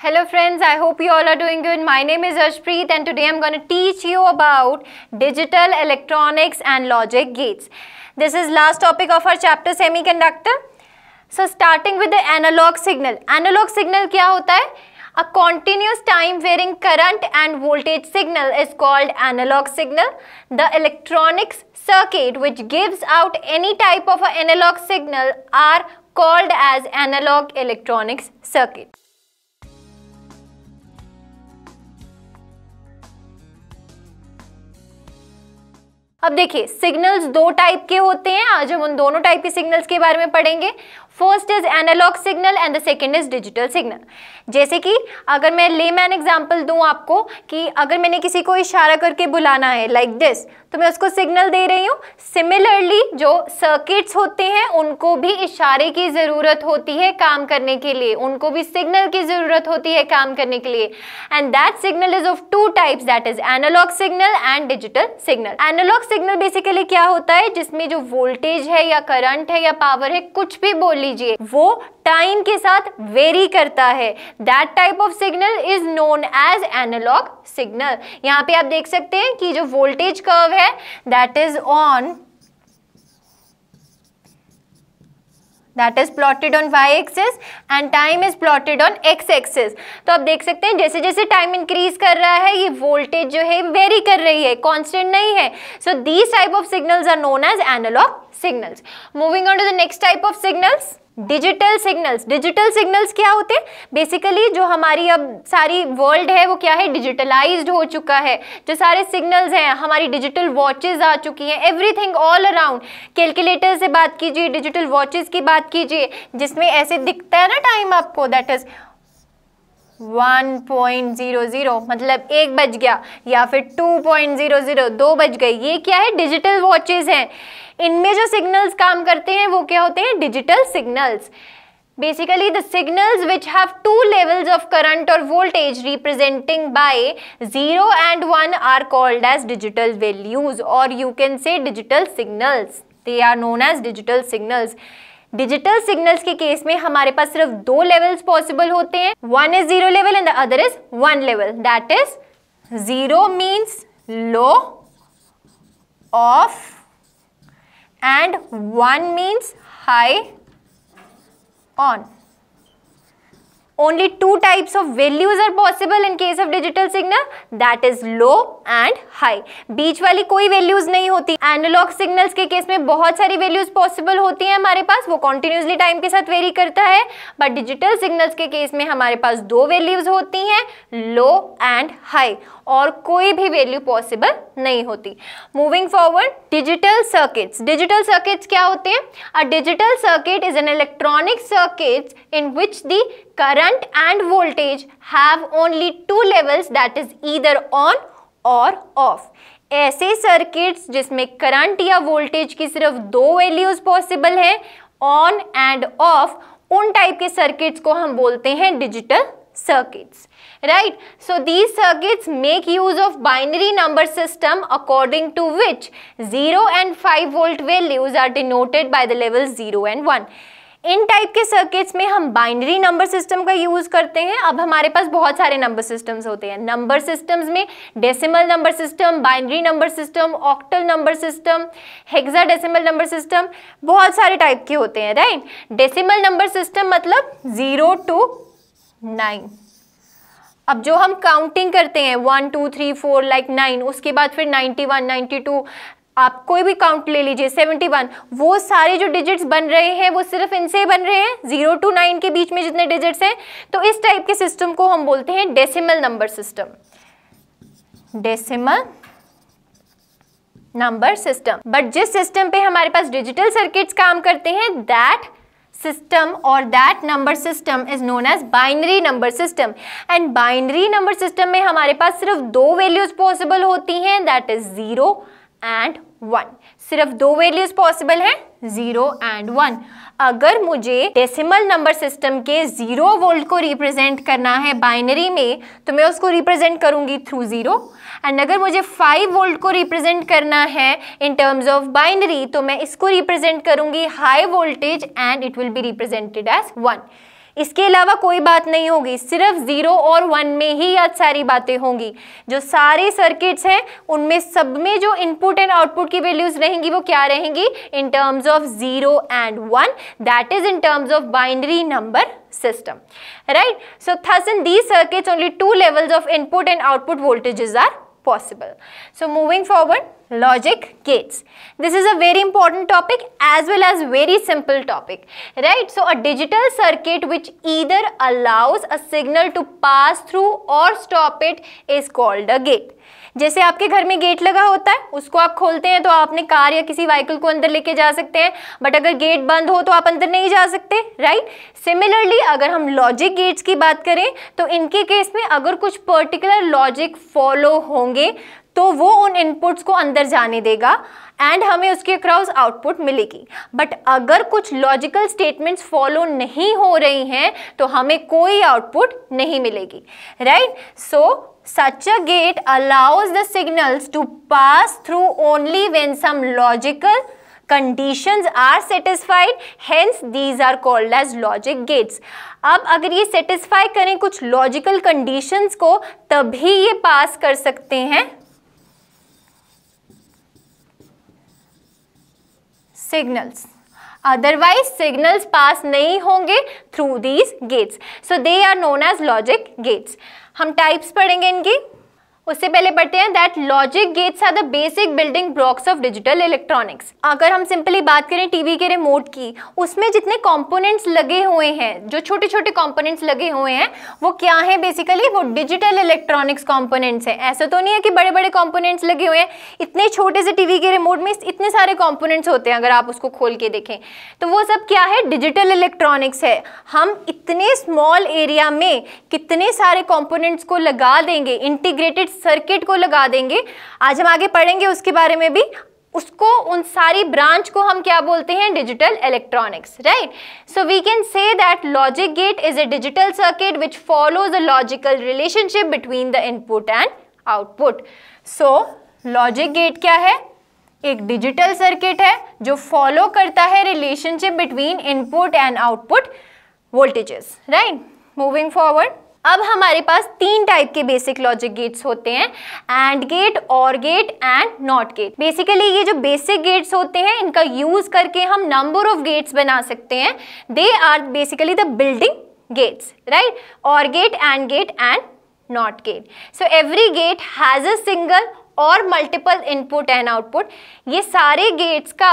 Hello friends, I hope you all are doing good. My name is Ashpreet and today I'm going to teach you about digital electronics and logic gates. This is last topic of our chapter semiconductor. So starting with the analog signal. Analog signal क्या होता A continuous time varying current and voltage signal is called analog signal. The electronics circuit which gives out any type of analog signal are called as analog electronics circuit. अब देखिए signals दो type के होते हैं आज हम उन दोनों टाइप के सिग्नल्स के बारे में पढ़ेंगे first is analog signal and the second is digital signal जैसे कि अगर मैं ले मैन एग्जाम्पल दूँ आपको कि अगर मैंने किसी को इशारा करके बुलाना है लाइक like दिस तो मैं उसको सिग्नल दे रही हूँ सिमिलरली जो सर्किट्स होते हैं उनको भी इशारे की ज़रूरत होती है काम करने के लिए उनको भी सिग्नल की ज़रूरत होती है काम करने के लिए and that signal is of two types that is analog signal and digital signal analog signal basically क्या होता है जिसमें जो वोल्टेज है या करंट है या पावर है कुछ भी बोल लीजिए वो टाइम के साथ वेरी करता है that type of signal is known as analog signal यहाँ पे आप देख सकते हैं कि जो वोल्टेज कर्व है that is on That is plotted on y-axis and time is plotted on x-axis. तो आप देख सकते हैं जैसे जैसे टाइम इंक्रीज कर रहा है ये voltage जो है वेरी कर रही है कॉन्स्टेंट नहीं है so these type of signals are known as analog signals. Moving on to the next type of signals. Digital signals digital signals क्या होते हैं बेसिकली जो हमारी अब सारी वर्ल्ड है वो क्या है डिजिटलाइज्ड हो चुका है जो सारे सिग्नल्स हैं हमारी डिजिटल वॉचेस आ चुकी हैं एवरीथिंग ऑल अराउंड कैलकुलेटर से बात कीजिए डिजिटल वॉचेस की बात कीजिए जिसमें ऐसे दिखता है ना टाइम आपको दैट इज़ 1.00 मतलब एक बज गया या फिर 2.00 दो बज गए ये क्या है डिजिटल वॉचेस हैं इनमें जो सिग्नल्स काम करते हैं वो क्या होते हैं digital signals basically the signals which have two levels of current और voltage representing by zero and one are called as digital values और you can say digital signals they are known as digital signals digital signals के case में हमारे पास सिर्फ दो levels possible होते हैं one is zero level and the other is one level that is zero means low off and 1 means high on. only two types of values are possible in case of digital signal that is low and high beech wali koi values nahi hoti analog signals ke case mein bahut sari values possible hoti hai hamare paas wo continuously time ke sath vary karta hai but digital signals ke case mein hamare paas do values hoti hain low and high aur koi bhi value possible nahi hoti moving forward digital circuits digital circuits kya hote hain a digital circuit is an electronic circuit in which the current and voltage have only two levels that is either on or off. ऐसे circuits जिसमें current या voltage की सिर्फ दो values possible है on and off उन type के circuits को हम बोलते हैं digital circuits right so these circuits make use of binary number system according to which 0 and 5 volt values are denoted by the levels 0 and 1 इन type के circuits में हम बाइनरी नंबर सिस्टम का यूज़ करते हैं अब हमारे पास बहुत सारे नंबर सिस्टम्स होते हैं नंबर सिस्टम्स में decimal number system binary number system octal number system hexadecimal number system बहुत सारे टाइप के होते हैं राइट डेसिमल नंबर सिस्टम मतलब ज़ीरो टू नाइन अब जो हम काउंटिंग करते हैं one two three four like nine उसके बाद फिर नाइन्टी वन नाइन्टी टू आप कोई भी काउंट ले लीजिए 71 वो सारे जो डिजिट्स बन रहे हैं वो सिर्फ इनसे बन रहे हैं जीरो टू नाइन के बीच में जितने डिजिट्स हैं तो इस टाइप के सिस्टम को हम बोलते हैं decimal number system decimal number system but जिस सिस्टम पे हमारे पास डिजिटल सर्किट्स काम करते हैं दैट सिस्टम और that number system is known as binary number system and binary number system में हमारे पास सिर्फ दो वैल्यूज पॉसिबल होती हैं that is zero and one सिर्फ दो वैल्यूज पॉसिबल हैं जीरो एंड वन अगर मुझे डेसिमल नंबर सिस्टम के जीरो वोल्ट को रिप्रेजेंट करना है बाइनरी में तो मैं उसको रिप्रेजेंट करूंगी थ्रू जीरो एंड अगर मुझे फाइव वोल्ट को रिप्रेजेंट करना है इन टर्म्स ऑफ बाइनरी तो मैं इसको रिप्रेजेंट करूंगी high voltage and it will be represented as one इसके अलावा कोई बात नहीं होगी सिर्फ ज़ीरो और वन में ही यह सारी बातें होंगी जो सारे सर्किट्स हैं उनमें सब में जो इनपुट एंड आउटपुट की वैल्यूज़ रहेंगी वो क्या रहेंगी in terms of zero and one that is in terms of binary number system right so there's in these circuits only two levels of input and output voltages are possible. So moving forward, logic gates. This is a very important topic as well as very simple topic, right? So a digital circuit which either allows a signal to pass through or stop it is called a gate. जैसे आपके घर में gate लगा होता है उसको आप खोलते हैं तो आप अपने कार या किसी व्हीकल को अंदर लेके जा सकते हैं बट अगर गेट बंद हो तो आप अंदर नहीं जा सकते राइट सिमिलरली अगर हम लॉजिक गेट्स की बात करें तो इनके केस में अगर कुछ पर्टिकुलर लॉजिक फॉलो होंगे तो वो उन इनपुट्स को अंदर जाने देगा एंड हमें उसके अक्रॉस आउटपुट मिलेगी बट अगर कुछ लॉजिकल स्टेटमेंट्स फॉलो नहीं हो रही हैं तो हमें कोई आउटपुट नहीं मिलेगी right right? So so, such a gate allows the signals to pass through only when some logical conditions are satisfied hence these are called as logic gates अब अगर ये सेटिस्फाई करें कुछ लॉजिकल कंडीशंस को तभी ये पास कर सकते हैं सिग्नल्स अदरवाइज सिग्नल्स पास नहीं होंगे through these gates so they are known as logic gates हम टाइप्स पढ़ेंगे इनकी उससे पहले पढ़ते हैं that logic gates are the basic building blocks of digital electronics अगर हम सिंपली बात करें टीवी के रिमोट की उसमें जितने कंपोनेंट्स लगे हुए हैं जो छोटे छोटे कंपोनेंट्स लगे हुए हैं वो क्या है बेसिकली वो डिजिटल इलेक्ट्रॉनिक्स कॉम्पोनेंट्स हैं ऐसा तो नहीं है कि बड़े बड़े कॉम्पोनेंट्स लगे हुए हैं इतने छोटे से टी के रिमोट में इतने सारे कॉम्पोनेंट्स होते हैं अगर आप उसको खोल के देखें तो वो सब क्या है डिजिटल इलेक्ट्रॉनिक्स है हम इतने स्मॉल एरिया में कितने सारे कॉम्पोनेंट्स को लगा देंगे इंटीग्रेटेड सर्किट को लगा देंगे आज हम आगे पढ़ेंगे उसके बारे में भी उसको उन सारी ब्रांच को हम क्या बोलते हैं digital electronics right so we can say that logic gate is a digital circuit which follows a logical relationship between the input and output so logic gate क्या है एक डिजिटल सर्किट है जो फॉलो करता है relationship between input and output voltages right moving forward अब हमारे पास तीन टाइप के बेसिक लॉजिक गेट्स होते हैं and gate or gate and not gate basically ये जो बेसिक गेट्स होते हैं इनका यूज करके हम नंबर ऑफ गेट्स बना सकते हैं they are basically the building gates right or gate and gate and not gate so every gate has a single or multiple input and output ये सारे गेट्स का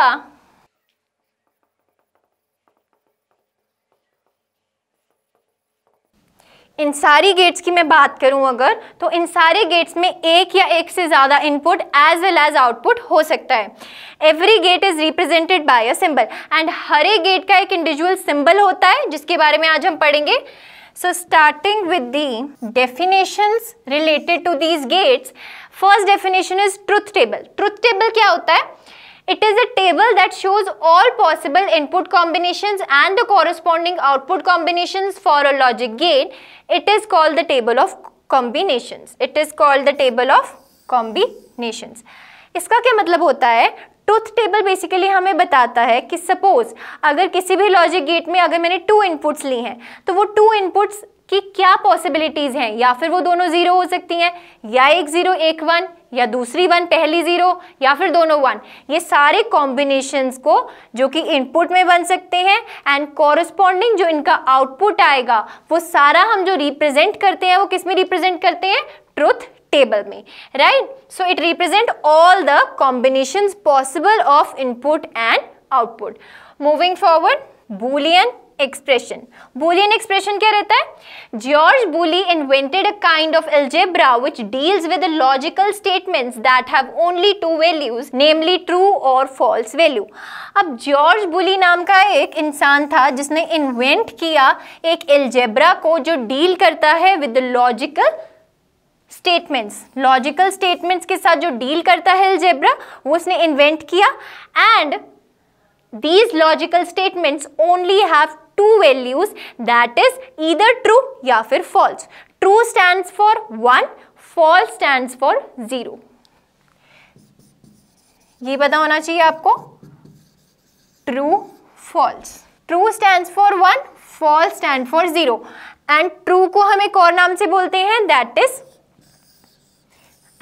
इन सारी गेट्स की मैं बात करूं अगर तो इन सारे गेट्स में एक या एक से ज़्यादा input as well as output हो सकता है every gate is represented by a symbol and हर एक गेट का एक इंडिविजुअल सिंबल होता है जिसके बारे में आज हम पढ़ेंगे so starting with the definitions related to these gates first definition is truth table truth table क्या होता है It is a table that shows all possible input combinations and the corresponding output combinations for a logic gate. It is called the table of combinations. It is called the table of combinations. इसका क्या मतलब होता है truth table basically हमें बताता है कि suppose अगर किसी भी लॉजिक गेट में अगर मैंने टू इनपुट्स ली हैं तो वो टू इनपुट्स की क्या पॉसिबिलिटीज़ हैं या फिर वो दोनों ज़ीरो हो सकती हैं या एक ज़ीरो एक वन या दूसरी वन पहली ज़ीरो या फिर दोनों वन ये सारे कॉम्बिनेशंस को जो कि इनपुट में बन सकते हैं एंड कॉरस्पॉन्डिंग जो इनका आउटपुट आएगा वो सारा हम जो रिप्रेजेंट करते हैं वो किस में रिप्रेजेंट करते हैं ट्रुथ टेबल में right so it represent all the combinations possible of input and output moving forward boolean expression boolean expression क्या रहता है George Boole invented a kind of algebra which deals with logical statements that have only two values namely true और false value अब George Boole नाम का एक इंसान था जिसने इन्वेंट किया एक एल्जेब्रा को जो डील करता है with logical statements logical statements के साथ जो डील करता है एल्जेब्रा वो उसने इन्वेंट किया and these logical statements only have two values that is either true ya fir false. True stands for 1 false stands for 0 ye pata hona chahiye aapko true, false. True stands for 1 false stand for 0 and true ko hum ek aur naam se bolte hain that is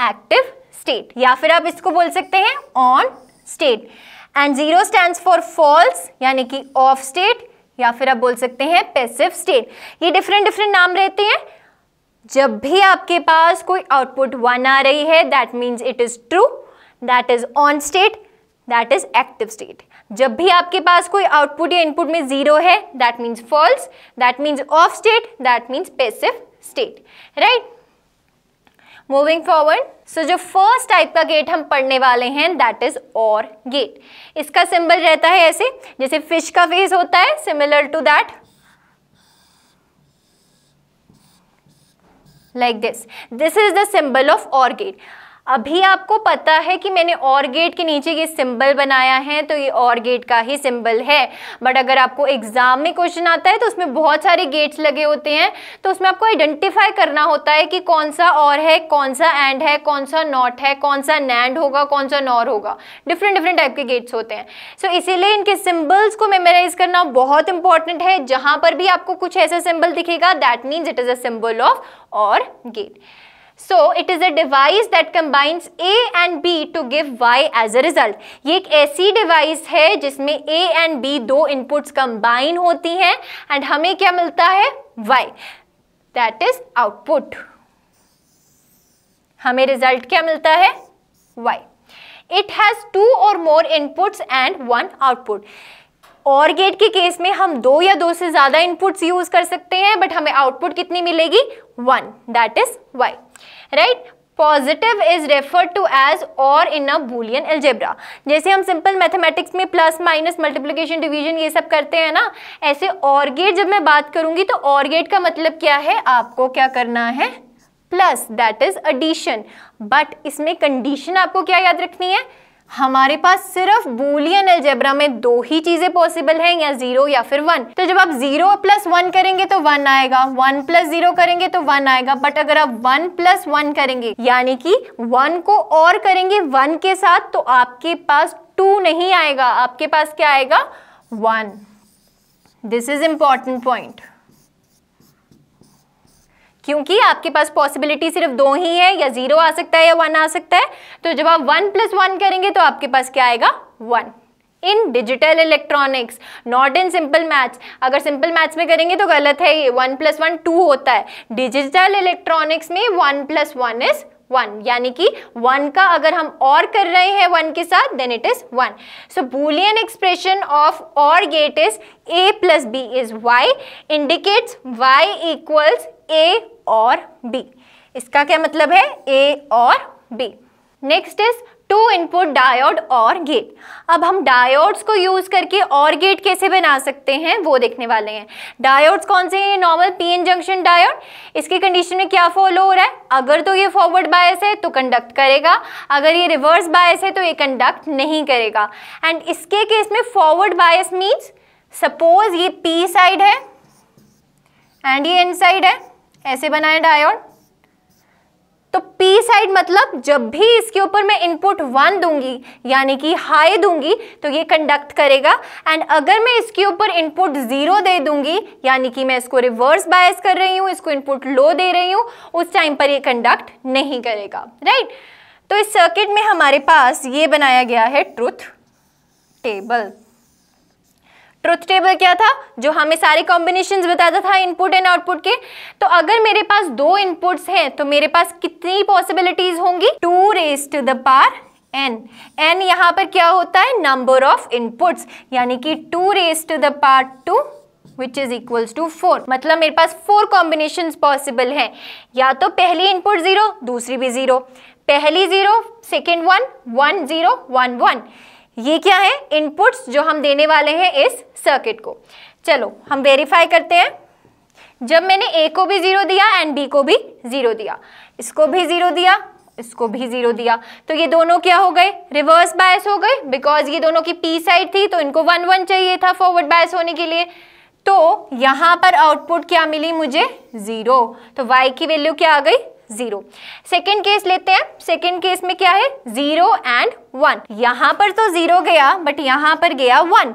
active state या फिर आप इसको बोल सकते हैं on state and zero stand for false यानी कि of state या फिर आप बोल सकते हैं पैसिव स्टेट ये डिफरेंट डिफरेंट नाम रहते हैं जब भी आपके पास कोई आउटपुट वन आ रही है that means it is true that is on state that is active state जब भी आपके पास कोई आउटपुट या इनपुट में जीरो है that means false that means off state that means passive state right moving forward so जो first type का gate हम पढ़ने वाले हैं दैट इज और गेट इसका सिंबल रहता है ऐसे जैसे फिश का फेस होता है similar to that like this this is the symbol of or gate अभी आपको पता है कि मैंने और गेट के नीचे ये सिंबल बनाया है तो ये और गेट का ही सिंबल है बट अगर आपको एग्जाम में क्वेश्चन आता है तो उसमें बहुत सारे गेट्स लगे होते हैं तो उसमें आपको आइडेंटिफाई करना होता है कि कौन सा और है कौन सा एंड है कौन सा नॉट है कौन सा नैंड होगा कौन सा नॉर होगा डिफरेंट डिफरेंट टाइप के गेट्स होते हैं सो so, इसीलिए इनके सिम्बल्स को मेमोराइज करना बहुत इंपॉर्टेंट है जहाँ पर भी आपको कुछ ऐसा सिंबल दिखेगा that means it is a symbol of or gate so it is a device that combines A and B to give Y as a result ये एक ऐसी डिवाइस है जिसमें ए एंड बी दो इनपुट्स कंबाइन होती हैं and हमें क्या मिलता है वाई दैट इज आउटपुट हमें रिजल्ट क्या मिलता है Y it has two or more inputs and one output or gate के केस में हम दो या दो से ज़्यादा इनपुट्स यूज़ कर सकते हैं बट हमें आउटपुट कितनी मिलेगी one that is Y right positive is referred to as or in a boolean algebra जैसे हम सिंपल मैथमेटिक्स में प्लस माइनस मल्टीप्लीकेशन डिवीजन ये सब करते हैं ना ऐसे और गेट जब मैं बात करूंगी तो और गेट का मतलब क्या है आपको क्या करना है plus that is addition but इसमें कंडीशन आपको क्या याद रखनी है हमारे पास सिर्फ बूलियन एल्जेब्रा में दो ही चीजें पॉसिबल हैं या जीरो या फिर वन तो जब आप जीरो प्लस वन करेंगे तो वन आएगा वन प्लस जीरो करेंगे तो वन आएगा बट अगर आप वन प्लस वन करेंगे यानी कि वन को और करेंगे वन के साथ तो आपके पास टू नहीं आएगा आपके पास क्या आएगा one this is important point क्योंकि आपके पास पॉसिबिलिटी सिर्फ दो ही है या जीरो आ सकता है या वन आ सकता है तो जब आप वन प्लस वन करेंगे तो आपके पास क्या आएगा one in digital electronics not in simple maths अगर सिंपल मैथ्स में करेंगे तो गलत है ये वन प्लस वन टू होता है डिजिटल इलेक्ट्रॉनिक्स में one plus one is one यानी कि वन का अगर हम और कर रहे हैं वन के साथ then it is one so boolean expression of or gate is A plus B is Y indicates Y equals A or B इसका क्या मतलब है A or B next is two input diode or gate अब हम diodes को use करके और gate कैसे बना सकते हैं वो देखने वाले हैं डायोड्स कौन से हैं नॉर्मल एन जंक्शन डायोड इसकी कंडीशन में क्या फॉलो हो रहा है अगर तो ये फॉरवर्ड बायस है तो कंडक्ट करेगा अगर ये रिवर्स बायस है तो ये कंडक्ट नहीं करेगा एंड इसके केस में फॉरवर्ड बायस मीन्स सपोज ये पी साइड है एंड ये एन साइड है ऐसे बनाए डायोड तो पी साइड मतलब जब भी इसके ऊपर मैं इनपुट वन दूंगी यानी कि हाई दूंगी तो ये कंडक्ट करेगा एंड अगर मैं इसके ऊपर इनपुट ज़ीरो दे दूंगी यानी कि मैं इसको रिवर्स बायस कर रही हूँ इसको इनपुट लो दे रही हूँ उस टाइम पर ये कंडक्ट नहीं करेगा राइट right? तो इस सर्किट में हमारे पास ये बनाया गया है ट्रुथ टेबल ट्रुथ टेबल क्या था जो हमें सारे कॉम्बिनेशन बताता था इनपुट एंड आउटपुट के तो अगर मेरे पास दो इनपुट्स हैं तो मेरे पास कितनी पॉसिबिलिटीज होंगी two raise to the power N N यहाँ पर क्या होता है नंबर ऑफ इनपुट्स यानी कि two raise to the power two which is equal to four मतलब मेरे पास फोर कॉम्बिनेशन पॉसिबल हैं या तो पहली इनपुट जीरो दूसरी भी जीरो पहली zero second one one zero one one ये क्या है इनपुट्स जो हम देने वाले हैं इस सर्किट को चलो हम वेरीफाई करते हैं जब मैंने ए को भी ज़ीरो दिया एंड बी को भी ज़ीरो दिया इसको भी ज़ीरो दिया इसको भी ज़ीरो दिया तो ये दोनों क्या हो गए रिवर्स बायस हो गए बिकॉज ये दोनों की पी साइड थी तो इनको वन वन चाहिए था फॉरवर्ड बायस होने के लिए तो यहां पर आउटपुट क्या मिली मुझे ज़ीरो तो वाई की वैल्यू क्या आ गई जीरो सेकेंड केस लेते हैं सेकेंड केस में क्या है जीरो एंड वन यहाँ पर तो जीरो गया बट यहाँ पर गया वन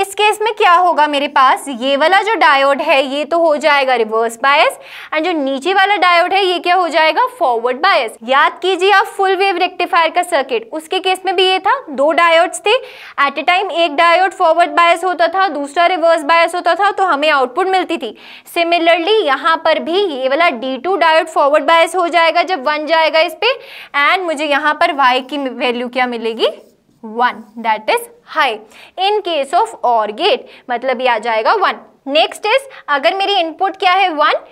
इस केस में क्या होगा मेरे पास ये वाला जो डायोड है ये तो हो जाएगा रिवर्स बायस एंड जो नीचे वाला डायोड है ये क्या हो जाएगा फॉरवर्ड बायस याद कीजिए आप फुल वेव रेक्टिफायर का सर्किट उसके केस में भी ये था दो डायोड्स थे एट ए टाइम एक डायोड फॉरवर्ड बायस होता था दूसरा रिवर्स बायस होता था तो हमें आउटपुट मिलती थी सिमिलरली यहाँ पर भी ये वाला D two diode forward bias हो जाएगा जब वन जाएगा इस पर एंड मुझे यहाँ पर वाई की वैल्यू क्या मिलेगी one that is high in case of or gate मतलब ये आ जाएगा वन नेक्स्ट इज अगर मेरी इनपुट क्या है वन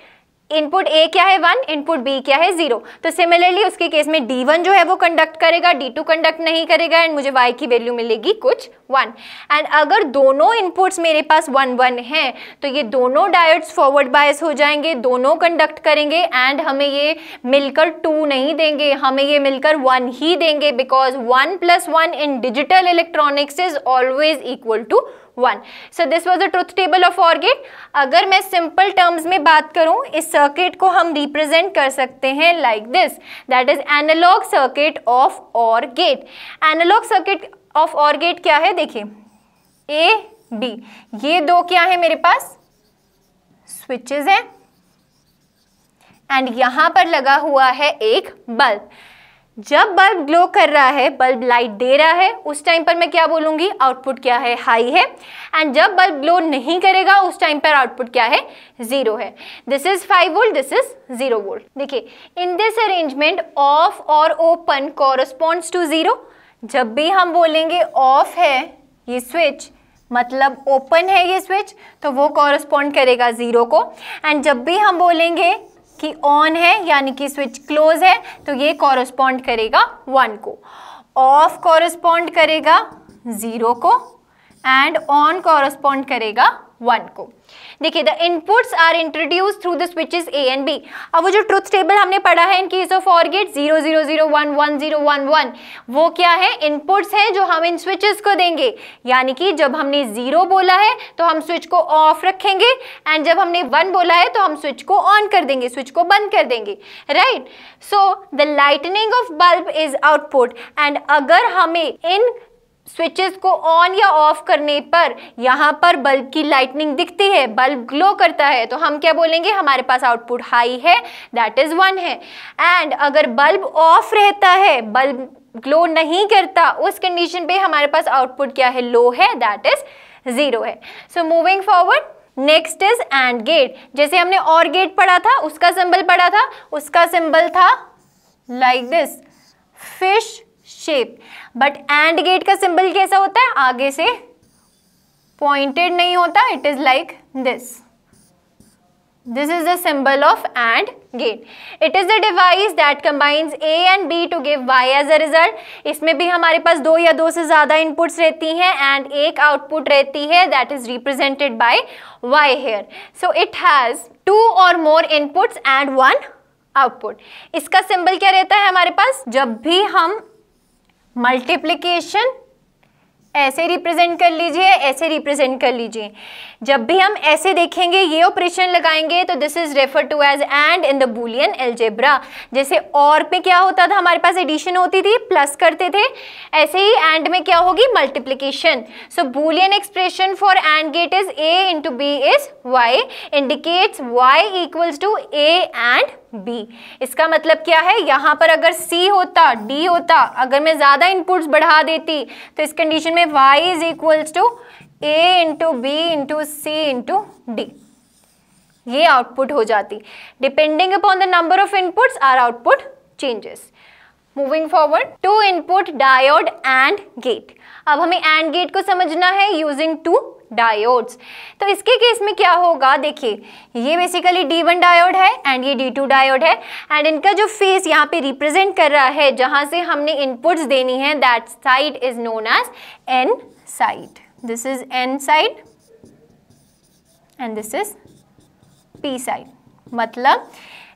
इनपुट ए क्या है वन इनपुट बी क्या है जीरो तो सिमिलरली उसके केस में डी वन जो है वो कंडक्ट करेगा डी टू कंडक्ट नहीं करेगा एंड मुझे वाई की वैल्यू मिलेगी कुछ वन एंड अगर दोनों इनपुट्स मेरे पास वन वन हैं तो ये दोनों डायोड्स फॉरवर्ड बायस हो जाएंगे दोनों कंडक्ट करेंगे एंड हमें ये मिलकर टू नहीं देंगे हमें ये मिलकर वन ही देंगे because one plus one in digital electronics is always equal to one so this was a truth table of or gate अगर मैं सिंपल टर्म्स में बात करूँ इस सर्किट को हम रिप्रेजेंट कर सकते हैं like this that is analog circuit of or gate analog circuit of or gate क्या है देखिए ए बी ये दो क्या है मेरे पास स्विचेज हैं एंड यहाँ पर लगा हुआ है एक बल्ब जब बल्ब ग्लो कर रहा है बल्ब लाइट दे रहा है उस टाइम पर मैं क्या बोलूँगी आउटपुट क्या है हाई है एंड जब बल्ब ग्लो नहीं करेगा उस टाइम पर आउटपुट क्या है ज़ीरो है this is five volt this is zero volt देखिए in this arrangement of or open corresponds to zero जब भी हम बोलेंगे ऑफ है ये स्विच मतलब ओपन है ये स्विच तो वो कॉरस्पॉन्ड करेगा ज़ीरो को एंड जब भी हम बोलेंगे कि ऑन है यानी कि स्विच क्लोज है तो ये कॉरस्पॉन्ड करेगा वन को ऑफ कॉरस्पॉन्ड करेगा ज़ीरो को एंड ऑन कॉरस्पॉन्ड करेगा वन को देखिए the inputs are introduce through the switches A and B अब वो जो ट्रुथ टेबल हमने पढ़ा है in case of zero zero zero one one zero one one वो क्या है इनपुट्स हैं जो हम इन स्विचेस को देंगे यानी कि जब हमने जीरो बोला है तो हम स्विच को ऑफ रखेंगे एंड जब हमने वन बोला है तो हम स्विच को ऑन कर देंगे स्विच को बंद कर देंगे right so the lightning of bulb is output and अगर हमें इन स्विचेस को ऑन या ऑफ करने पर यहाँ पर बल्ब की लाइटनिंग दिखती है बल्ब ग्लो करता है तो हम क्या बोलेंगे हमारे पास आउटपुट हाई है दैट इज़ वन है एंड अगर बल्ब ऑफ रहता है बल्ब ग्लो नहीं करता उस कंडीशन पे हमारे पास आउटपुट क्या है लो है दैट इज़ ज़ीरो है so moving forward next is and gate जैसे हमने और गेट पढ़ा था उसका सिंबल पढ़ा था उसका सिंबल था like this fish shape but and gate का सिंबल कैसा होता है आगे से पॉइंटेड नहीं होता it is like this this is the symbol of and gate it is the device that combines A and B to give Y as a result इसमें भी हमारे पास दो या दो से ज्यादा इनपुट्स रहती हैं एंड एक आउटपुट रहती है that is represented by Y here so it has two or more inputs and one output इसका सिंबल क्या रहता है हमारे पास जब भी हम मल्टीप्लीकेशन ऐसे रिप्रेजेंट कर लीजिए ऐसे रिप्रेजेंट कर लीजिए जब भी हम ऐसे देखेंगे ये ऑपरेशन लगाएंगे तो this is refer to as and in the boolean algebra जैसे और पे क्या होता था हमारे पास एडिशन होती थी प्लस करते थे ऐसे ही एंड में क्या होगी multiplication so boolean expression for and gate is A into B is Y indicates Y equals to A and B इसका मतलब क्या है यहाँ पर अगर सी होता डी होता अगर मैं ज़्यादा इनपुट्स बढ़ा देती तो इस कंडीशन में Y is equals to A into B into C into D ये आउटपुट हो जाती depending upon the number of inputs our output changes moving forward to input diode and gate अब हमें एंड गेट को समझना है using two diodes तो इसके केस में क्या होगा देखिए ये बेसिकली डी वन डायोड है एंड ये डी टू डायोड है एंड इनका जो फेस यहाँ पे रिप्रेजेंट कर रहा है जहाँ से हमने इनपुट्स देनी है that side is known as N side this is N side and this is P side मतलब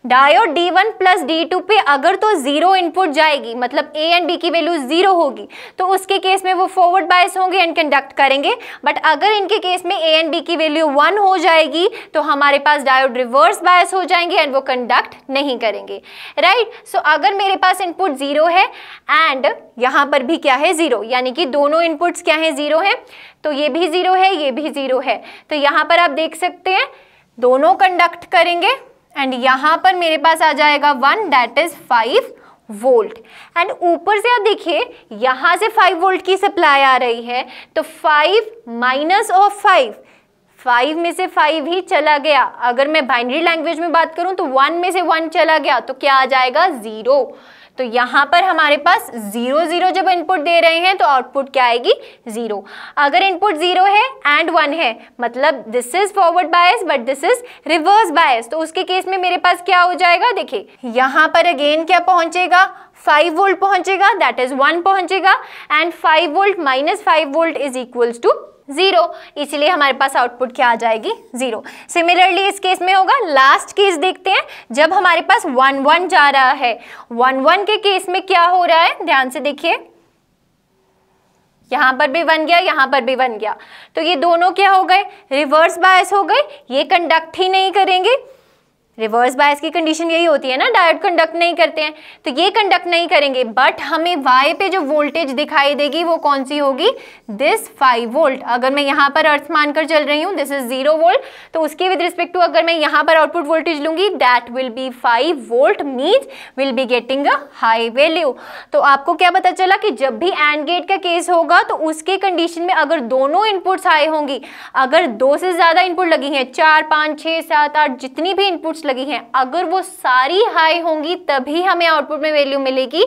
diode D one plus D two पे अगर तो जीरो इनपुट जाएगी मतलब ए एंड बी की वैल्यू जीरो होगी तो उसके केस में वो फॉरवर्ड बायस होंगे एंड कंडक्ट करेंगे बट अगर इनके केस में ए एंड बी की वैल्यू वन हो जाएगी तो हमारे पास डायोड रिवर्स बायस हो जाएंगे एंड वो कंडक्ट नहीं करेंगे राइट right? सो so, अगर मेरे पास इनपुट जीरो है एंड यहाँ पर भी क्या है जीरो यानी कि दोनों इनपुट्स क्या है जीरो हैं तो ये भी जीरो है ये भी जीरो है तो यहाँ पर आप देख सकते हैं दोनों कंडक्ट करेंगे एंड यहाँ पर मेरे पास आ जाएगा one that is five volt and ऊपर से आप देखिए यहाँ से फाइव वोल्ट की सप्लाई आ रही है तो five minus of five five में से फाइव ही चला गया अगर मैं बाइनरी लैंग्वेज में बात करूँ तो वन में से वन चला गया तो क्या आ जाएगा ज़ीरो तो यहाँ पर हमारे पास जीरो जीरो जब इनपुट दे रहे हैं तो आउटपुट क्या आएगी जीरो अगर इनपुट जीरो है एंड वन है मतलब this is forward bias but this is reverse bias तो उसके केस में मेरे पास क्या हो जाएगा देखिए यहाँ पर अगेन क्या पहुंचेगा फाइव वोल्ट पहुंचेगा दैट इज वन पहुंचेगा and five volt minus five volt is equals to zero इसलिए हमारे पास आउटपुट क्या आ जाएगी जीरो सिमिलरली इस केस में होगा लास्ट केस देखते हैं जब हमारे पास वन वन जा रहा है वन वन के केस में क्या हो रहा है ध्यान से देखिए यहां पर भी बन गया यहां पर भी बन गया तो ये दोनों क्या हो गए रिवर्स बायस हो गए ये कंडक्ट ही नहीं करेंगे रिवर्स बायस की कंडीशन यही होती है ना डायोड कंडक्ट नहीं करते हैं तो ये कंडक्ट नहीं करेंगे बट हमें वाई पे जो वोल्टेज दिखाई देगी वो कौन सी होगी दिस फाइव वोल्ट अगर मैं यहाँ पर अर्थ मानकर चल रही हूँ दिस इज जीरो वोल्ट तो उसके विद रिस्पेक्ट टू अगर मैं यहाँ पर आउटपुट वोल्टेज लूंगी that will be five volt means will be getting a high value तो आपको क्या पता चला कि जब भी एंड गेट का केस होगा तो उसके कंडीशन में अगर दोनों इनपुट्स हाई होंगी अगर दो से ज़्यादा इनपुट लगी हैं चार पाँच छः सात आठ जितनी भी इनपुट्स लगी हैं अगर वो सारी हाई होंगी तभी हमें आउटपुट में वैल्यू मिलेगी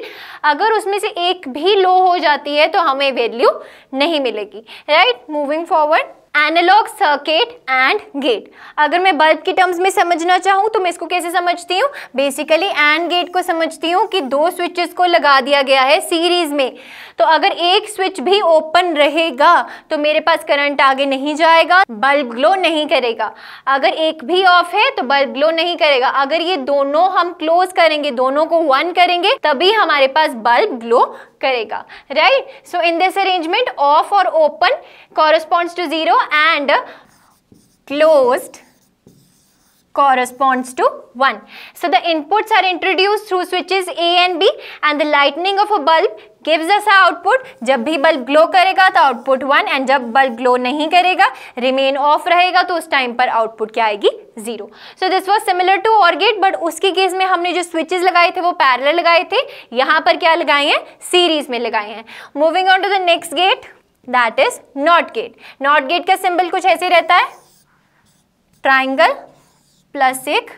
अगर उसमें से एक भी लो हो जाती है तो हमें वैल्यू नहीं मिलेगी right moving forward analog circuit and gate अगर मैं बल्ब की टर्म्स में समझना चाहूँ तो मैं इसको कैसे समझती हूँ बेसिकली एंड गेट को समझती हूँ कि दो स्विचेस को लगा दिया गया है सीरीज में तो अगर एक स्विच भी ओपन रहेगा तो मेरे पास करंट आगे नहीं जाएगा बल्ब ग्लो नहीं करेगा अगर एक भी ऑफ है तो बल्ब ग्लो नहीं करेगा अगर ये दोनों हम क्लोज करेंगे दोनों को वन करेंगे तभी हमारे पास बल्ब ग्लो करेगा right so in this arrangement of or open corresponds to zero and closed corresponds to 1. So the inputs are introduced through switches A and B and the lightning of a bulb gives us output जब भी bulb glow करेगा तो output one and जब bulb glow नहीं करेगा remain of रहेगा तो उस टाइम पर आउटपुट क्या आएगी zero so this was similar to or gate but उसके केस में हमने जो स्विचेस लगाए थे वो पैरल लगाए थे यहाँ पर क्या लगाए हैं सीरीज में लगाए हैं moving on to the next gate that is not gate not gate का सिंबल कुछ ऐसे रहता है ट्राइंगल प्लस एक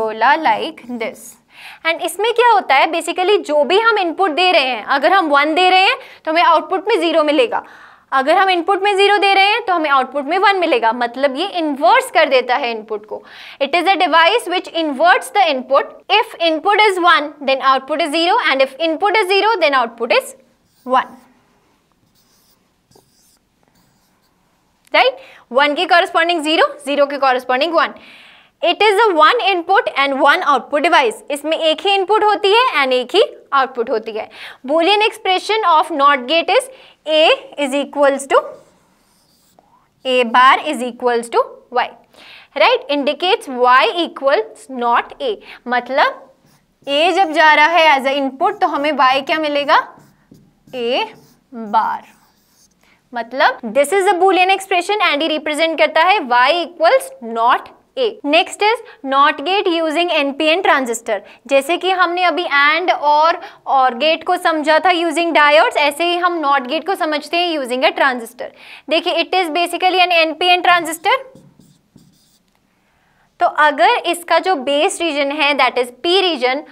गोला लाइक दिस एंड इसमें क्या होता है बेसिकली जो भी हम इनपुट दे रहे हैं अगर हम वन दे रहे हैं तो हमें आउटपुट में ज़ीरो मिलेगा अगर हम इनपुट में जीरो दे रहे हैं तो हमें आउटपुट में वन मिलेगा मतलब ये इन्वर्स कर देता है इनपुट को it is a device which inverts the input if input is one then output is zero and if input is zero then output is one right one के corresponding zero zero के corresponding one it is a one input and one output device इसमें एक ही input होती है and एक ही output होती है boolean expression of not gate is A is equals to A bar is equals to Y right indicates Y equals not A मतलब A जब जा रहा है एज अ इनपुट तो हमें वाई क्या मिलेगा ए बार मतलब this is a Boolean expression and ही रिप्रेजेंट करता है Y equals not A next is not gate using NPN transistor जैसे कि हमने अभी एंड और और गेट को समझा था यूजिंग डायोड्स ऐसे ही हम नॉट गेट को समझते हैं यूजिंग अ ट्रांजिस्टर देखिए it is basically an NPN transistor तो अगर इसका जो बेस रीजन है दैट इज पी रीजन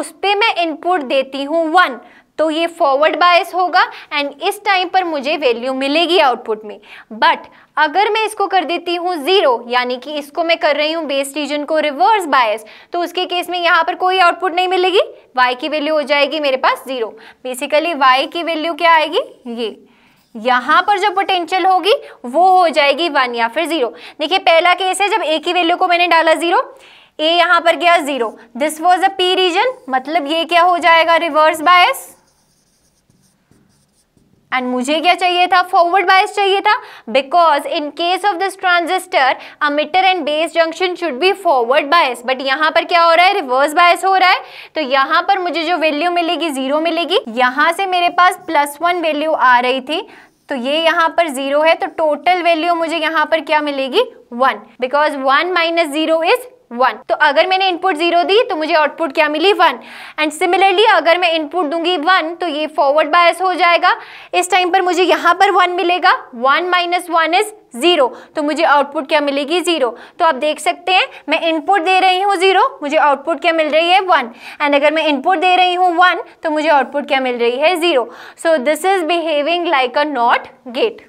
उस पर मैं इनपुट देती हूँ वन तो ये फॉरवर्ड बायस होगा एंड इस टाइम पर मुझे वैल्यू मिलेगी आउटपुट में बट अगर मैं इसको कर देती हूँ ज़ीरो यानी कि इसको मैं कर रही हूँ बेस रीजन को रिवर्स बायस तो उसके केस में यहाँ पर कोई आउटपुट नहीं मिलेगी वाई की वैल्यू हो जाएगी मेरे पास ज़ीरो बेसिकली वाई की वैल्यू क्या आएगी ये यहाँ पर जो पोटेंशियल होगी वो हो जाएगी वन या फिर ज़ीरो देखिए पहला केस है जब ए की वैल्यू को मैंने डाला ज़ीरो ए यहाँ पर गया zero this was a P region मतलब ये क्या हो जाएगा रिवर्स बायस एंड मुझे क्या चाहिए था फॉरवर्ड बायस चाहिए था because in case of this transistor emitter and base junction should be forward bias but यहाँ पर क्या हो रहा है रिवर्स बायस हो रहा है तो यहाँ पर मुझे जो वैल्यू मिलेगी जीरो मिलेगी यहाँ से मेरे पास प्लस वन वैल्यू आ रही थी तो ये यहाँ पर जीरो है तो टोटल वैल्यू मुझे यहाँ पर क्या मिलेगी one because one minus zero is one तो अगर मैंने इनपुट जीरो दी तो मुझे आउटपुट क्या मिली वन एंड सिमिलरली अगर मैं इनपुट दूंगी वन तो ये फॉरवर्ड बायस हो जाएगा इस टाइम पर मुझे यहाँ पर वन मिलेगा one minus one is zero तो मुझे आउटपुट क्या मिलेगी जीरो तो आप देख सकते हैं मैं इनपुट दे रही हूँ जीरो मुझे आउटपुट क्या मिल रही है वन एंड अगर मैं इनपुट दे रही हूँ वन तो मुझे आउटपुट क्या मिल रही है zero so this is behaving like a not gate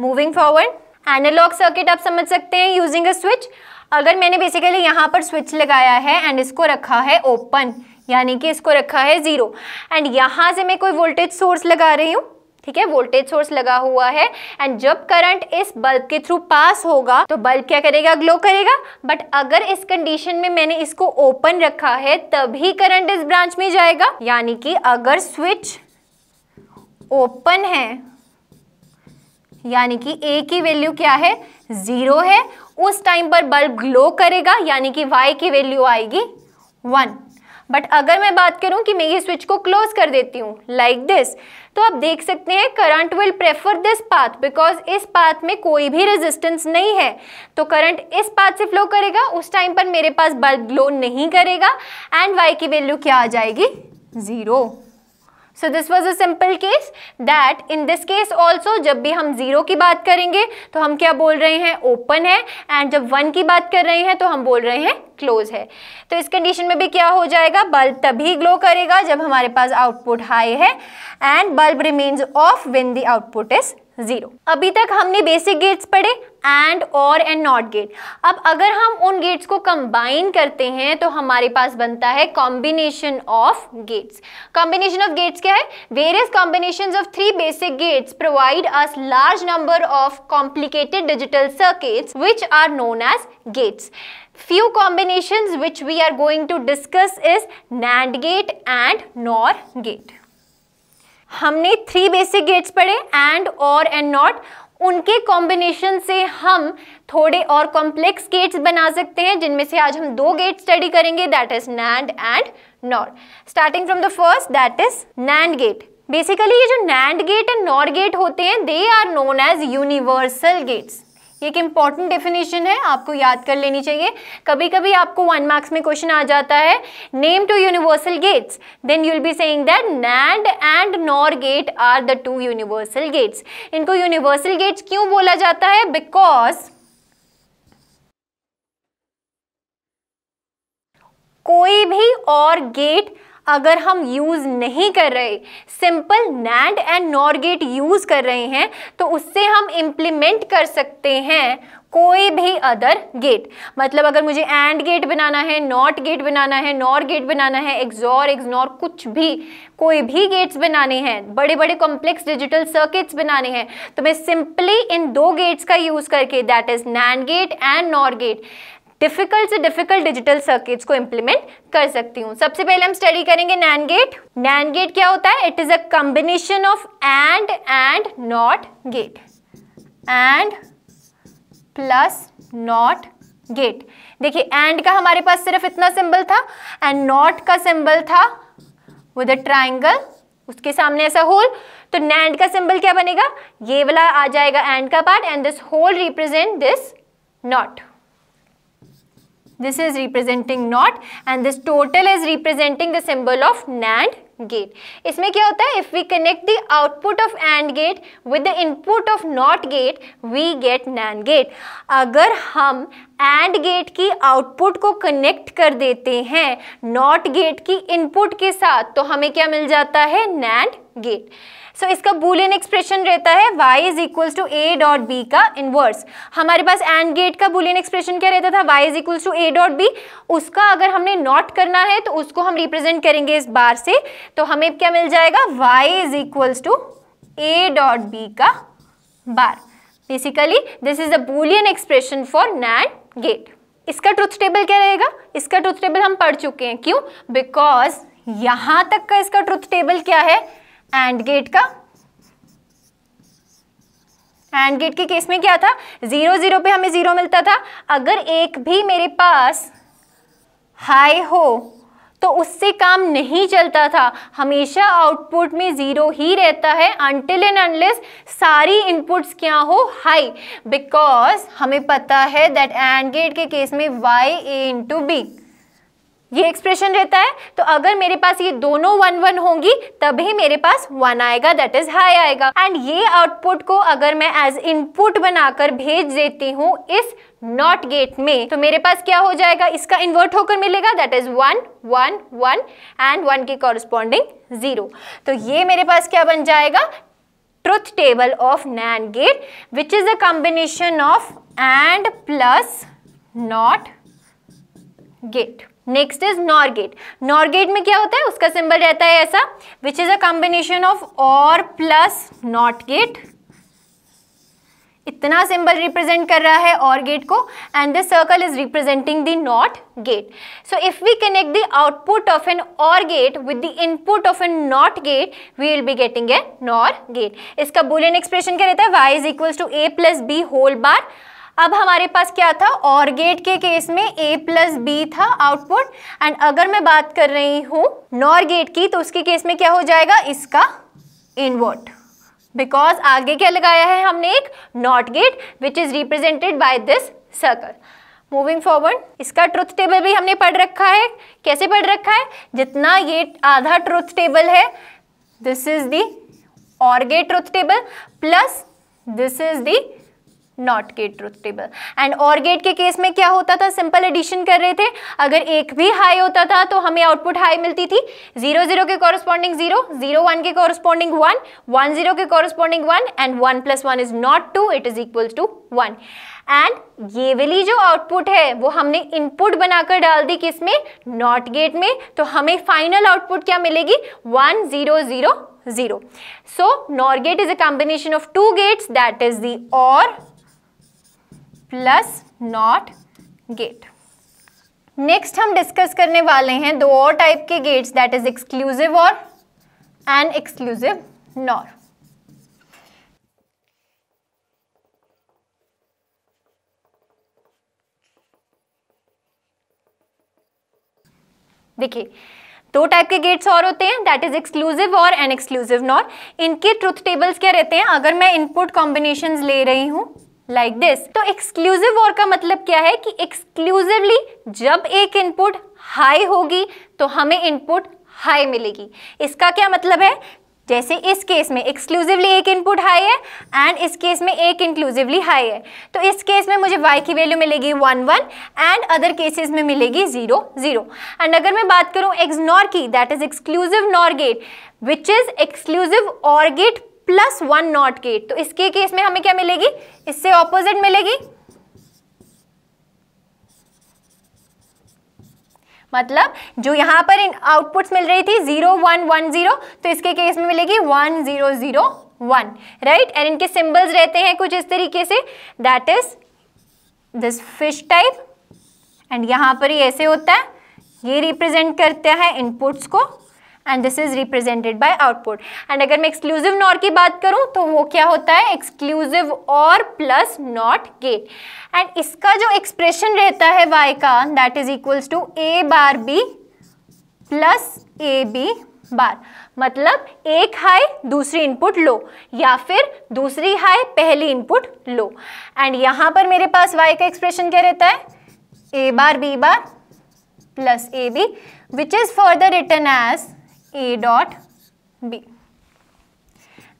moving forward analog circuit आप समझ सकते हैं यूजिंग अ स्विच अगर मैंने बेसिकली यहाँ पर स्विच लगाया है एंड इसको रखा है ओपन यानी कि इसको रखा है ज़ीरो एंड यहाँ से मैं कोई वोल्टेज सोर्स लगा रही हूँ ठीक है वोल्टेज सोर्स लगा हुआ है एंड जब करंट इस बल्ब के थ्रू पास होगा तो बल्ब क्या करेगा ग्लो करेगा बट अगर इस कंडीशन में मैंने इसको ओपन रखा है तभी करंट इस ब्रांच में जाएगा यानी कि अगर स्विच ओपन है यानी कि ए की वैल्यू क्या है ज़ीरो है उस टाइम पर बल्ब ग्लो करेगा यानी कि वाई की वैल्यू आएगी वन बट अगर मैं बात करूं कि मैं ये स्विच को क्लोज कर देती हूँ लाइक दिस तो आप देख सकते हैं current will prefer this path because इस पाथ में कोई भी रेजिस्टेंस नहीं है तो करंट इस पाथ से फ्लो करेगा उस टाइम पर मेरे पास बल्ब ग्लो नहीं करेगा एंड वाई की वैल्यू क्या आ जाएगी zero so this was a simple case that in this case also जब भी हम जीरो की बात करेंगे तो हम क्या बोल रहे हैं ओपन है एंड जब वन की बात कर रहे हैं तो हम बोल रहे हैं क्लोज है तो इस कंडीशन में भी क्या हो जाएगा बल्ब तभी ग्लो करेगा जब हमारे पास आउटपुट हाई है and bulb remains off when the output is zero अभी तक हमने बेसिक गेट्स पढ़े and or and not gate अब अगर हम उन गेट्स को कंबाइन करते हैं तो हमारे पास बनता है combination of gates combination of gates क्या है various combination of three basic gates provide us large number of complicated digital circuits which are known as gates few combination which we are going to discuss is NAND gate and NOR gate हमने three basic gates पढ़े and or and not उनके combination से हम थोड़े और complex gets बना सकते हैं जिनमें से आज हम दो गेट स्टडी करेंगे that is NAND and NOR starting from the first that is NAND gate basically ये जो NAND gate and NOR gate होते हैं they are known as universal gates ये एक इम्पॉर्टेंट डेफिनेशन है आपको याद कर लेनी चाहिए कभी कभी आपको वन मार्क्स में क्वेश्चन आ जाता है name two universal gates then you'll be saying that NAND and NOR gate are the two universal gates इनको यूनिवर्सल गेट्स क्यों बोला जाता है बिकॉज कोई भी और गेट अगर हम यूज़ नहीं कर रहे simple NAND and NOR gate use कर रहे हैं तो उससे हम इम्प्लीमेंट कर सकते हैं कोई भी अदर गेट मतलब अगर मुझे एंड गेट बनाना है नॉट गेट बनाना है नॉर गेट बनाना है एग्जॉर एग्जॉर कुछ भी कोई भी गेट्स बनाने हैं बड़े बड़े कॉम्प्लेक्स डिजिटल सर्किट्स बनाने हैं तो मैं सिंपली इन दो गेट्स का यूज़ करके that is NAND gate and NOR gate difficult से डिफिकल्ट डिजिटल सर्किट्स को इम्प्लीमेंट कर सकती हूँ सबसे पहले हम स्टडी करेंगे नैन गेट नैन गेट क्या होता है it is a combination of and and not gate and plus not gate देखिए एंड का हमारे पास सिर्फ इतना सिंबल था एंड नॉट का सिंबल था विद अ ट्राइंगल उसके सामने ऐसा होल तो नैंड का सिंबल क्या बनेगा ये वाला आ जाएगा एंड का part and this whole represent this not this is representing NOT and this total is representing the symbol of NAND gate इसमें क्या होता है if we connect the output of and gate with the input of not gate we get NAND gate अगर हम and gate की output को connect कर देते हैं नॉट गेट की इनपुट के साथ तो हमें क्या मिल जाता है नैंड गेट सो so, इसका बुलियन एक्सप्रेशन रहता है y is equals to A dot B का इनवर्स हमारे पास एंड गेट का बुलियन एक्सप्रेशन क्या रहता था y is equals to A dot B उसका अगर हमने नॉट करना है तो उसको हम रिप्रेजेंट करेंगे इस बार से तो हमें क्या मिल जाएगा y is equals to A dot B का bar basically this is a Boolean expression for NAND gate इसका ट्रुथ टेबल क्या रहेगा इसका ट्रुथ टेबल हम पढ़ चुके हैं क्यों बिकॉज यहां तक का इसका ट्रुथ टेबल क्या है एंड गेट का एंड गेट के केस में क्या था जीरो जीरो पे हमें जीरो मिलता था अगर एक भी मेरे पास हाई हो तो उससे काम नहीं चलता था हमेशा आउटपुट में ज़ीरो ही रहता है अनटिल एंड अनलेस सारी इनपुट्स क्या हो हाई बिकॉज हमें पता है दैट एंड गेट के केस में वाई ए इंटू बी ये एक्सप्रेशन रहता है तो अगर मेरे पास ये दोनों वन वन होंगी तभी मेरे पास वन आएगा दैट इज हाई आएगा एंड ये आउटपुट को अगर मैं एज इनपुट बनाकर भेज देती हूँ इस नॉट गेट में तो मेरे पास क्या हो जाएगा इसका इन्वर्ट होकर मिलेगा that is one one one and one की कॉरस्पॉन्डिंग जीरो तो ये मेरे पास क्या बन जाएगा truth table of NAND gate which is a combination of and plus not gate next is NOR gate NOR gate में क्या होता है उसका सिंबल रहता है ऐसा which is a combination of or plus not gate इतना सिंबल रिप्रेजेंट कर रहा है और गेट को and this circle is representing the not gate so if we connect the output of an or gate with the input of an not gate we will be getting a NOR gate इसका Boolean expression क्या रहता है Y is equals to A plus B whole bar अब हमारे पास क्या था और gate के केस में ए प्लस बी था आउटपुट एंड अगर मैं बात कर रही हूँ नॉर गेट की तो उसके केस में क्या हो जाएगा इसका इनवर्ट बिकॉज आगे क्या लगाया है हमने एक not gate which is represented by this circle moving forward इसका ट्रुथ टेबल भी हमने पढ़ रखा है कैसे पढ़ रखा है जितना ये आधा ट्रुथ टेबल है this is the or gate truth table plus this is the not gate truth table and or gate के केस में क्या होता था सिंपल एडिशन कर रहे थे अगर एक भी हाई होता था तो हमें आउटपुट हाई मिलती थी जीरो जीरो के कॉरस्पॉन्डिंग जीरो जीरो वन के कॉरस्पॉन्डिंग वन वन जीरो के corresponding one and one plus one is not two it is equal to one and ये वाली जो आउटपुट है वो हमने इनपुट बनाकर डाल दी किसमें नॉट गेट में तो हमें फाइनल आउटपुट क्या मिलेगी one zero zero zero so NOR gate is a combination of two gates that is the or plus not gate next हम डिस्कस करने वाले हैं दो और टाइप के gates that is exclusive or and exclusive NOR देखिए दो type के गेट्स और होते हैं that is exclusive or and exclusive NOR इनके ट्रुथ टेबल्स क्या रहते हैं अगर मैं इनपुट कॉम्बिनेशन ले रही हूं लाइक like दिस तो एक्सक्लूसिव और का मतलब क्या है कि एक्सक्लूसिवली जब एक इनपुट हाई होगी तो हमें इनपुट हाई मिलेगी इसका क्या मतलब है जैसे इस केस में एक्सक्लूसिवली एक इनपुट हाई है एंड इस केस में एक इंक्लूसिवली हाई है तो इस केस में मुझे वाई की वैल्यू मिलेगी one one and other cases में मिलेगी जीरो जीरो एंड अगर मैं बात करूँ एक्स नॉर की that is exclusive NOR gate which is exclusive or gate plus one not के तो इसके केस में हमें क्या मिलेगी इससे ऑपोजिट मिलेगी मतलब जो यहां पर आउटपुट्स मिल रही थी जीरो वन वन जीरो तो इसके केस में मिलेगी one zero zero one right and इनके सिंबल्स रहते हैं कुछ इस तरीके से that is this fish type and यहां पर ही ऐसे होता है ये रिप्रेजेंट करता है इनपुट्स को and this is represented by output and अगर मैं एक्सक्लूसिव नॉर की बात करूँ तो वो क्या होता है एक्सक्लूसिव और प्लस नॉट गेट एंड इसका जो एक्सप्रेशन रहता है वाई का that is equals to A bar B plus A B bar मतलब एक हाई दूसरी इनपुट लो या फिर दूसरी हाई पहली इनपुट लो एंड यहाँ पर मेरे पास वाई का एक्सप्रेशन क्या रहता है A bar B bar plus A B which is further written as a dot b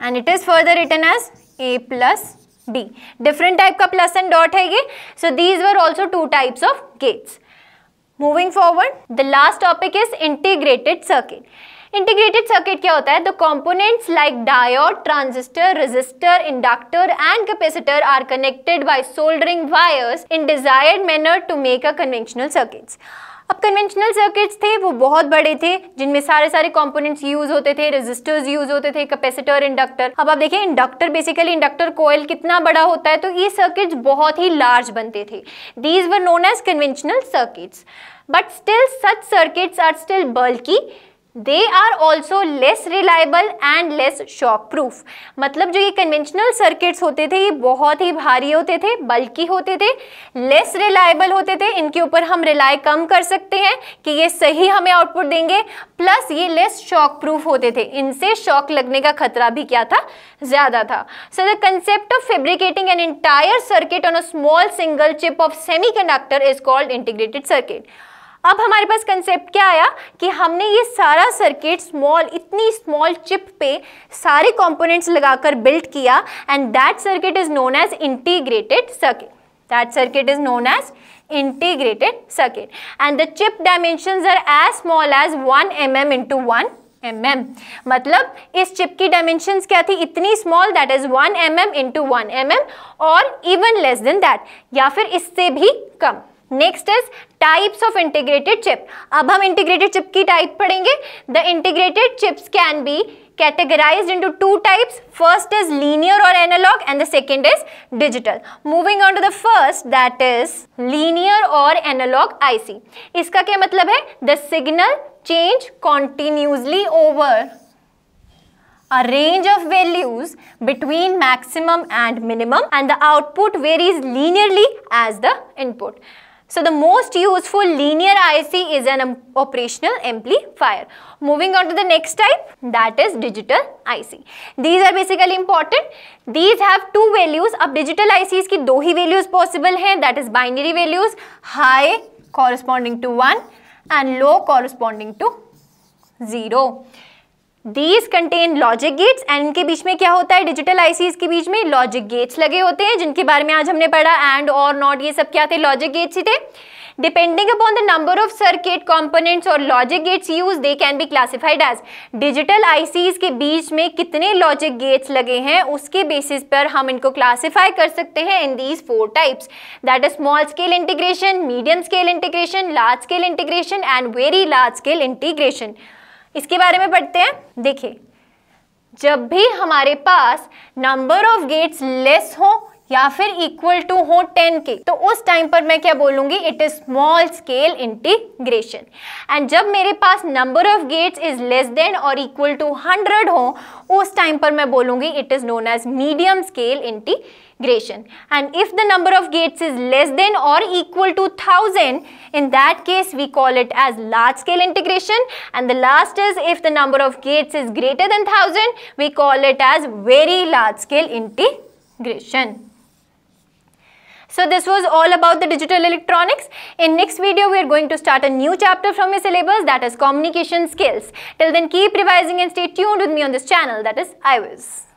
and it is further written as a plus b different type of plus and dot hai so these were also two types of gates moving forward the last topic is integrated circuit integrated circuit kya hota hai the components like diode transistor resistor inductor and capacitor are connected by soldering wires in desired manner to make a conventional circuits अब conventional circuits थे वो बहुत बड़े थे जिनमें सारे सारे components use होते थे रेजिस्टर्स यूज होते थे कैपेसिटर इंडक्टर अब आप देखिए इंडक्टर बेसिकली इंडक्टर कोयल कितना बड़ा होता है तो ये सर्किट्स बहुत ही लार्ज बनते थे these were known as conventional circuits but still such circuits are still बल्कि they are also less reliable and less shock proof मतलब जो ये कन्वेंशनल सर्किट्स होते थे ये बहुत ही भारी होते थे बल्कि होते थे लेस रिलायबल होते थे इनके ऊपर हम रिलाय कम कर सकते हैं कि ये सही हमें आउटपुट देंगे प्लस ये लेस शॉक प्रूफ होते थे इनसे शॉक लगने का खतरा भी क्या था ज़्यादा था so the concept of fabricating an entire circuit on a small single chip of semiconductor is called integrated circuit अब हमारे पास कंसेप्ट क्या आया कि हमने ये सारा सर्किट स्मॉल इतनी स्मॉल चिप पे सारे कंपोनेंट्स लगाकर बिल्ड किया and that circuit is known as integrated circuit that circuit is known as integrated circuit and the chip dimension are as small as one M M into one M M मतलब इस chip की dimension क्या थी इतनी small that is one M M into one M M और even less than that या फिर इससे भी कम Next is types of integrated chip. अब हम इंटीग्रेटेड चिप की टाइप पढ़ेंगे The integrated chips can be categorized into two types first is linear or analog and the second is digital moving on to the first that is linear or analog IC इसका क्या मतलब है the signal change continuously over a range of values between maximum and minimum and the output varies linearly as the input So the most useful linear IC is an operational amplifier. Moving on to the next type that is digital IC. These are basically important. These have two values. ab digital ICs ki do hi values possible hain that is binary values high corresponding to 1 and low corresponding to 0. These contain logic gates and इनके बीच में क्या होता है digital ICs के बीच में logic gates लगे होते हैं जिनके बारे में आज हमने पढ़ा एंड और नॉट ये सब क्या थे लॉजिक गेट्स ही थे depending upon the number of circuit components or logic gates used they can be classified as digital ICs के बीच में कितने logic gates लगे हैं उसके basis पर हम इनको classify कर सकते हैं in these four types that is small scale integration medium scale integration large scale integration and very large scale integration इसके बारे में पढ़ते हैं देखिए जब भी हमारे पास नंबर ऑफ गेट्स लेस हो या फिर इक्वल टू हो 10 के तो उस टाइम पर मैं क्या बोलूंगी it is small scale integration and जब मेरे पास number of gates is less than or equal to 100 हो उस टाइम पर मैं बोलूंगी it is known as medium scale integration And if the number of gates is less than or equal to 1000, in that case we call it as large scale integration. And the last is if the number of gates is greater than 1000, we call it as very large scale integration. So this was all about the digital electronics. In next video, we are going to start a new chapter from your syllabus that is communication skills. Till then, keep revising and stay tuned with me on this channel that is iWiz.